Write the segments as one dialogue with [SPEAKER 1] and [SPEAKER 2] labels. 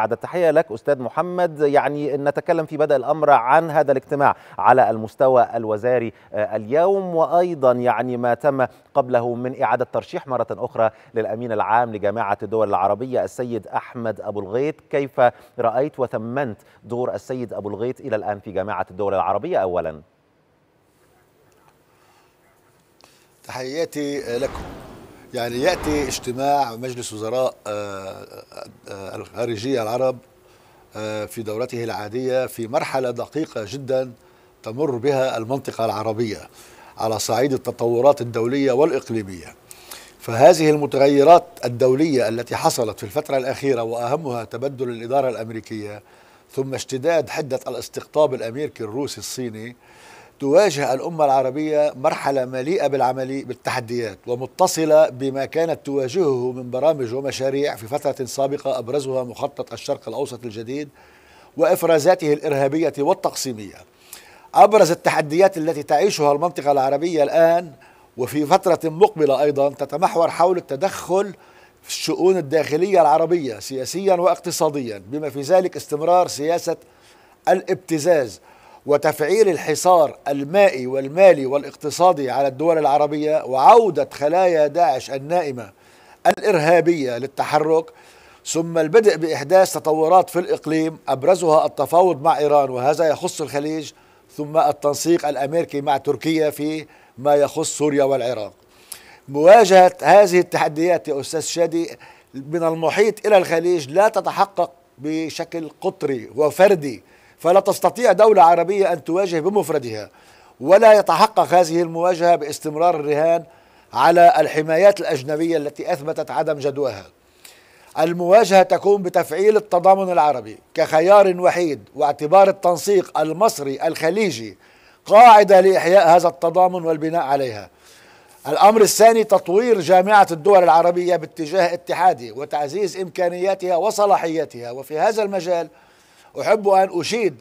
[SPEAKER 1] بعد التحية لك أستاذ محمد يعني نتكلم في بدء الأمر عن هذا الاجتماع على المستوى الوزاري آه، اليوم وأيضا يعني ما تم قبله من إعادة ترشيح مرة أخرى للأمين العام لجامعة الدول العربية السيد أحمد أبو الغيط كيف رأيت وثمنت دور السيد أبو الغيط إلى الآن في جامعة الدول العربية أولا تحياتي لكم يعني ياتي اجتماع مجلس وزراء آه، آه، آه، الخارجيه العرب في دورته العاديه في مرحله دقيقه جدا تمر بها المنطقه العربيه على صعيد التطورات الدوليه والاقليميه. فهذه المتغيرات الدوليه التي حصلت في الفتره الاخيره واهمها تبدل الاداره الامريكيه ثم اشتداد حده الاستقطاب الامريكي الروسي الصيني تواجه الأمة العربية مرحلة مليئة بالعملي بالتحديات ومتصلة بما كانت تواجهه من برامج ومشاريع في فترة سابقة أبرزها مخطط الشرق الأوسط الجديد وإفرازاته الإرهابية والتقسيمية أبرز التحديات التي تعيشها المنطقة العربية الآن وفي فترة مقبلة أيضا تتمحور حول التدخل في الشؤون الداخلية العربية سياسيا واقتصاديا بما في ذلك استمرار سياسة الابتزاز وتفعيل الحصار المائي والمالي والاقتصادي على الدول العربية وعودة خلايا داعش النائمة الإرهابية للتحرك ثم البدء بإحداث تطورات في الإقليم أبرزها التفاوض مع إيران وهذا يخص الخليج ثم التنسيق الأمريكي مع تركيا في ما يخص سوريا والعراق مواجهة هذه التحديات يا أستاذ شادي من المحيط إلى الخليج لا تتحقق بشكل قطري وفردي فلا تستطيع دولة عربية أن تواجه بمفردها ولا يتحقق هذه المواجهة باستمرار الرهان على الحمايات الأجنبية التي أثبتت عدم جدواها المواجهة تكون بتفعيل التضامن العربي كخيار وحيد واعتبار التنسيق المصري الخليجي قاعدة لإحياء هذا التضامن والبناء عليها الأمر الثاني تطوير جامعة الدول العربية باتجاه اتحادي وتعزيز إمكانياتها وصلاحياتها وفي هذا المجال أحب أن أشيد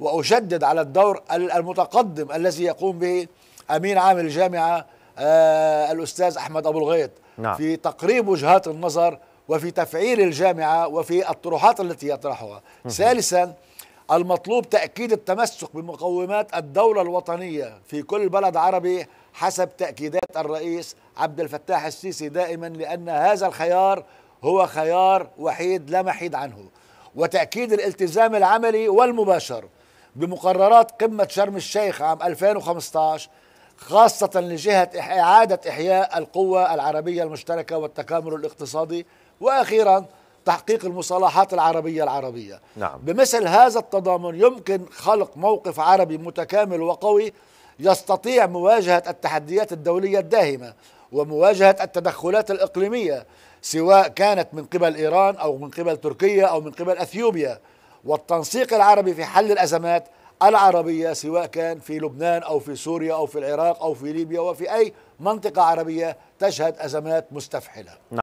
[SPEAKER 1] وأشدد على الدور المتقدم الذي يقوم به أمين عام الجامعة آه، الأستاذ أحمد أبو الغيط نعم. في تقريب وجهات النظر وفي تفعيل الجامعة وفي الطروحات التي يطرحها ثالثا المطلوب تأكيد التمسك بمقومات الدولة الوطنية في كل بلد عربي حسب تأكيدات الرئيس عبد الفتاح السيسي دائما لأن هذا الخيار هو خيار وحيد لا محيد عنه وتأكيد الالتزام العملي والمباشر بمقررات قمة شرم الشيخ عام 2015 خاصة لجهة إعادة إحياء القوة العربية المشتركة والتكامل الاقتصادي وأخيرا تحقيق المصالحات العربية العربية نعم. بمثل هذا التضامن يمكن خلق موقف عربي متكامل وقوي يستطيع مواجهة التحديات الدولية الداهمة ومواجهة التدخلات الإقليمية سواء كانت من قبل إيران أو من قبل تركيا أو من قبل أثيوبيا والتنسيق العربي في حل الأزمات العربية سواء كان في لبنان أو في سوريا أو في العراق أو في ليبيا وفي أي منطقة عربية تشهد أزمات مستفحلة